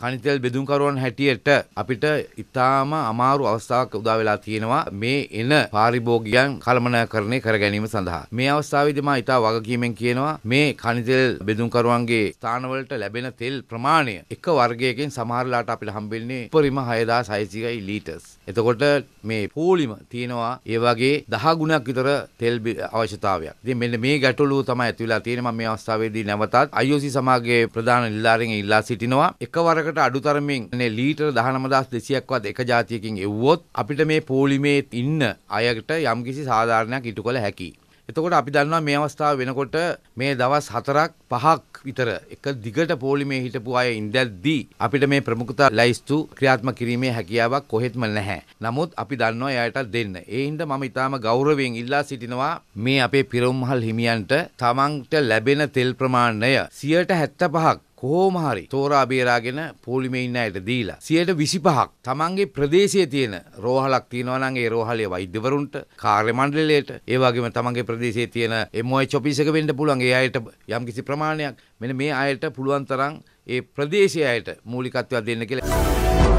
කනිතෙල් බෙදුම්කරුවන් හැටියට අපිට ඉතාම අමාරු අවස්ථාවක් උදා වෙලා තියෙනවා මේ එන පාරිභෝගිකයන් කළමනාකරණය කර ගැනීම සඳහා. මේ අවස්ථාවේදී මා ඉතා වගකීමෙන් කියනවා මේ කනිතෙල් බෙදුම්කරුවන්ගේ ස්ථානවලට ලැබෙන තෙල් ප්‍රමාණය එක වර්ගයකින් සමහරලාට අපිට හම්බෙන්නේ උපරිම 6600යි ලීටර්ස්. එතකොට මේ පූලිම තියෙනවා ඒ වගේ 10 ගුණයක් විතර තෙල් අවශ්‍යතාවයක්. ඉතින් මෙන්න මේ ගැටලුව තමයි ඇති වෙලා තියෙන්නේ මම මේ අවස්ථාවේදී නැවතත් IOC සමාගයේ ප්‍රධාන නිලධාරීන් ඉල්ලා සිටිනවා එක වර්ග පහකට අඩුතරමින් ලීටර දහනමදස් දෙසියක්වත් එක ජාතියකින් එව්වොත් අපිට මේ පෝලිමේ ඉන්න අයට යම්කිසි සාධාරණයක් ඉටු කළ හැකි. එතකොට අපි දන්නවා මේ අවස්ථාව වෙනකොට මේ දවස් හතරක් පහක් විතර එක දිගට පෝලිමේ හිටපු අය ඉඳද්දී අපිට මේ ප්‍රමුඛතා ලැයිස්තු ක්‍රියාත්මක කිරීමේ හැකියාවක් කොහෙත්ම නැහැ. නමුත් අපි දන්නවා එයාට දෙන්න. ඒ හින්දා මම ඊටාම ගෞරවයෙන් ඉල්ලා සිටිනවා මේ අපේ පිරොම්මහල් හිමියන්ට තමන්ට ලැබෙන තෙල් ප්‍රමාණය 75%ක් කොහොම හරි තෝරා බේරාගෙන පොලිමේ ඉන්න අයට දීලා 125ක් තමන්ගේ ප්‍රදේශයේ තියෙන රෝහලක් තියෙනවා නම් ඒ රෝහලේ වෛද්‍යවරුන්ට කාර්ය මණ්ඩලයට ඒ වගේම තමන්ගේ ප්‍රදේශයේ තියෙන MOH ඔෆිස් එක වෙන්න පුළුවන් ඒ අයට යම්කිසි ප්‍රමාණයක් මෙන්න මේ අයට පුළුවන් තරම් ඒ ප්‍රදේශය අයට මූලිකත්වයක් දෙන්න කියලා